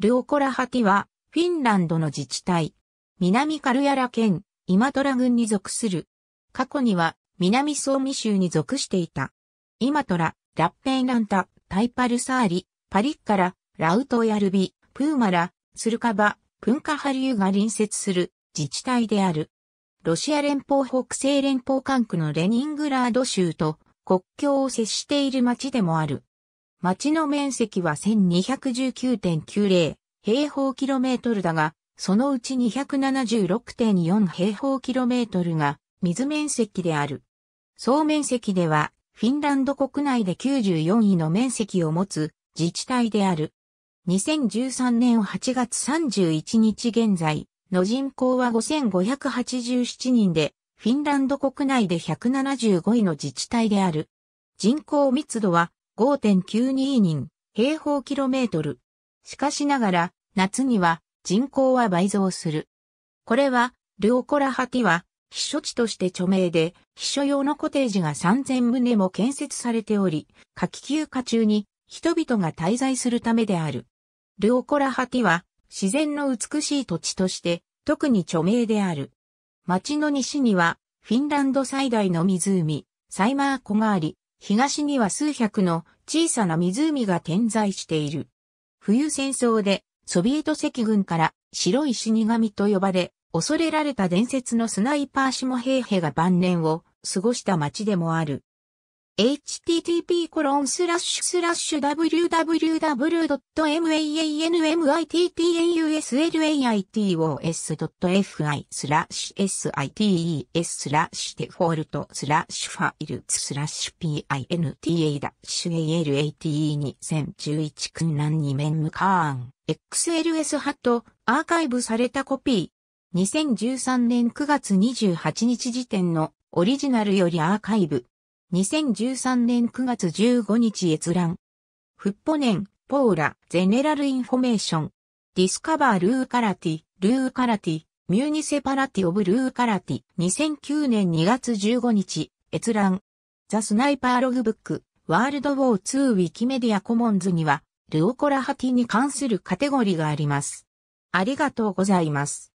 ルオコラハティは、フィンランドの自治体、南カルヤラ県、イマトラ郡に属する。過去には、南ソーミ州に属していた。イマトラ、ラッペンランタ、タイパルサーリ、パリッカラ、ラウトヤルビ、プーマラ、スルカバ、プンカハリューが隣接する自治体である。ロシア連邦北西連邦管区のレニングラード州と国境を接している町でもある。町の面積は1219.90平方キロメートルだが、そのうち276.4平方キロメートルが水面積である。総面積では、フィンランド国内で94位の面積を持つ自治体である。2013年8月31日現在の人口は5587人で、フィンランド国内で175位の自治体である。人口密度は5.92人平方キロメートル。しかしながら、夏には人口は倍増する。これは、ルオコラハティは、避暑地として著名で、避暑用のコテージが3000棟も建設されており、夏季休暇中に人々が滞在するためである。ルオコラハティは、自然の美しい土地として、特に著名である。町の西には、フィンランド最大の湖、サイマー湖があり、東には数百の小さな湖が点在している。冬戦争でソビエト赤軍から白い死神と呼ばれ、恐れられた伝説のスナイパー下平兵が晩年を過ごした町でもある。http コロンスラッシュスラッシュ w w w m a n a n m i t n u s l a t o s f i スラッシュ site スラッシュデフォルトスラッシュファイルスラッシュ pinta-alate2011 訓にメ面ムカーン XLS ハットアーカイブされたコピー2013年9月28日時点のオリジナルよりアーカイブ2013年9月15日閲覧。フッポネン、ポーラ、ゼネラルインフォメーション。ディスカバールーカラティ、ルーカラティ、ミューニセパラティオブルーカラティ。2009年2月15日、閲覧。ザ・スナイパーログブック、ワールドウォー2ウィキメディアコモンズには、ルオコラハティに関するカテゴリーがあります。ありがとうございます。